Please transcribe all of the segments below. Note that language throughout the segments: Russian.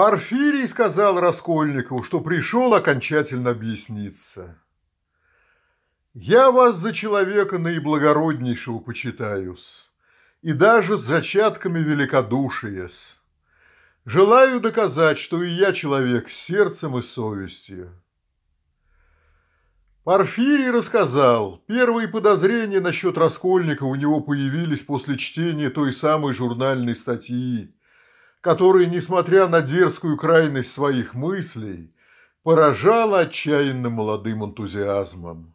Порфирий сказал Раскольникову, что пришел окончательно объясниться. «Я вас за человека наиблагороднейшего почитаюсь, и даже с зачатками великодушиес. Желаю доказать, что и я человек с сердцем и совестью». Порфирий рассказал, первые подозрения насчет Раскольника у него появились после чтения той самой журнальной статьи которое, несмотря на дерзкую крайность своих мыслей, поражало отчаянным молодым энтузиазмом.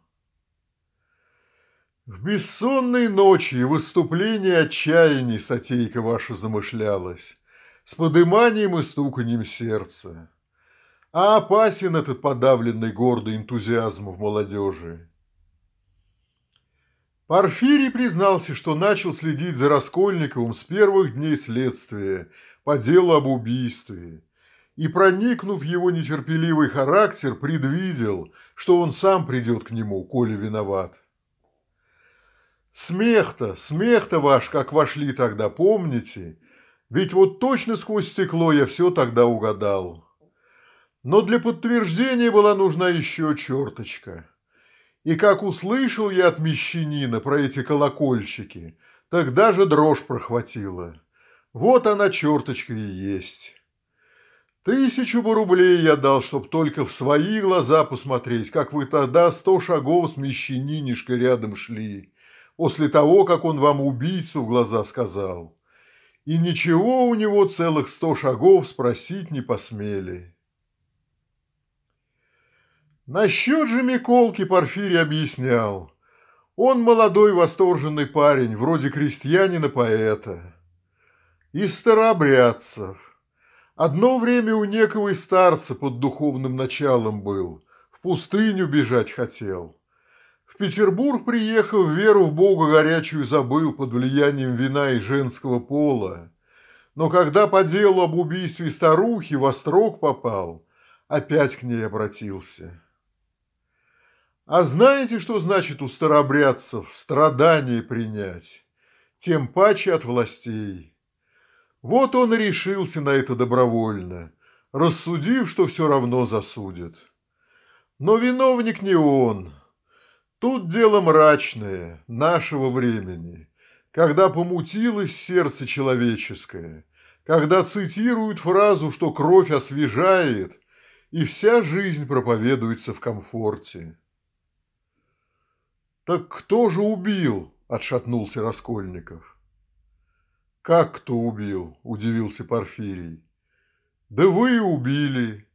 В бессонной ночи выступление отчаяний статейка ваша замышлялась, с подыманием и стуканием сердца. А опасен этот подавленный гордый энтузиазм в молодежи. Порфирий признался, что начал следить за Раскольниковым с первых дней следствия по делу об убийстве и, проникнув в его нетерпеливый характер, предвидел, что он сам придет к нему, коли виноват. Смех-то, смех-то ваш, как вошли тогда, помните? Ведь вот точно сквозь стекло я все тогда угадал. Но для подтверждения была нужна еще черточка. И как услышал я от мещанина про эти колокольчики, так даже дрожь прохватила. Вот она черточка и есть. Тысячу бы рублей я дал, чтоб только в свои глаза посмотреть, как вы тогда сто шагов с мещанинишкой рядом шли, после того, как он вам убийцу в глаза сказал. И ничего у него целых сто шагов спросить не посмели. Насчет же Миколки Порфирий объяснял. Он молодой восторженный парень, вроде крестьянина-поэта. Из старообрядцев. Одно время у некого и старца под духовным началом был, в пустыню бежать хотел. В Петербург, приехав, веру в Бога горячую забыл под влиянием вина и женского пола. Но когда по делу об убийстве старухи в острог попал, опять к ней обратился. А знаете, что значит у старобрядцев страдание принять? Тем паче от властей. Вот он и решился на это добровольно, рассудив, что все равно засудят. Но виновник не он. Тут дело мрачное, нашего времени, когда помутилось сердце человеческое, когда цитируют фразу, что кровь освежает, и вся жизнь проповедуется в комфорте. «Так кто же убил?» – отшатнулся Раскольников. «Как кто убил?» – удивился Порфирий. «Да вы убили.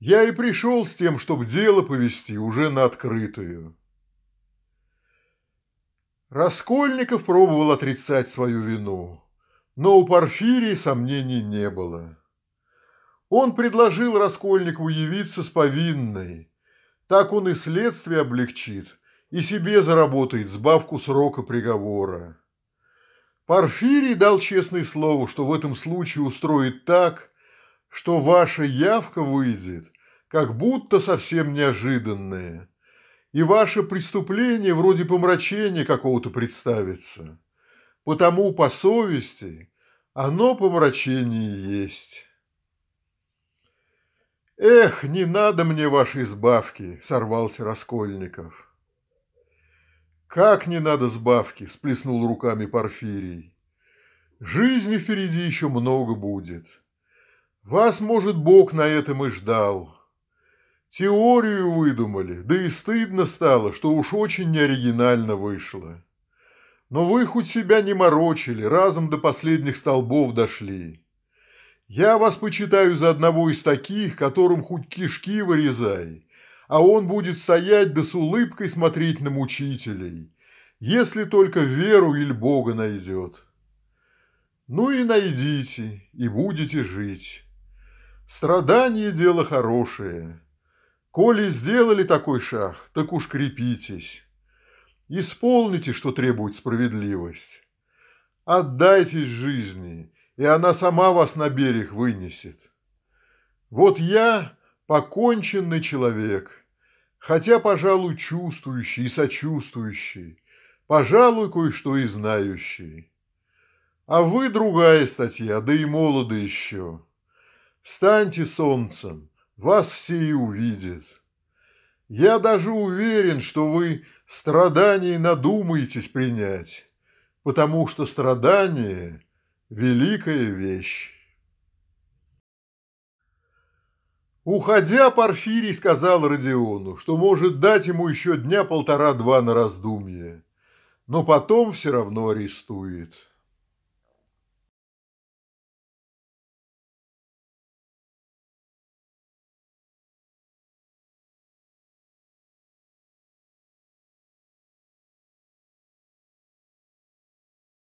Я и пришел с тем, чтобы дело повести уже на открытую». Раскольников пробовал отрицать свою вину, но у Порфирии сомнений не было. Он предложил Раскольникову явиться с повинной, так он и следствие облегчит, и себе заработает сбавку срока приговора. Парфирий дал честное слово, что в этом случае устроит так, что ваша явка выйдет, как будто совсем неожиданная, и ваше преступление вроде помрачения какого-то представится. Потому по совести оно помрачение есть. «Эх, не надо мне вашей избавки!» – сорвался Раскольников. «Как не надо сбавки!» – сплеснул руками Порфирий. «Жизни впереди еще много будет. Вас, может, Бог на этом и ждал. Теорию выдумали, да и стыдно стало, что уж очень неоригинально вышло. Но вы хоть себя не морочили, разом до последних столбов дошли. Я вас почитаю за одного из таких, которым хоть кишки вырезай» а он будет стоять да с улыбкой смотреть на мучителей, если только веру или Бога найдет. Ну и найдите, и будете жить. Страдание – дело хорошее. Коли сделали такой шаг, так уж крепитесь. Исполните, что требует справедливость. Отдайтесь жизни, и она сама вас на берег вынесет. Вот я поконченный человек, хотя, пожалуй, чувствующий и сочувствующий, пожалуй, кое-что и знающий. А вы другая статья, да и молоды еще. Станьте солнцем, вас все и увидят. Я даже уверен, что вы страданий надумаетесь принять, потому что страдание – великая вещь. Уходя, Порфирий сказал Родиону, что может дать ему еще дня полтора-два на раздумье, но потом все равно арестует.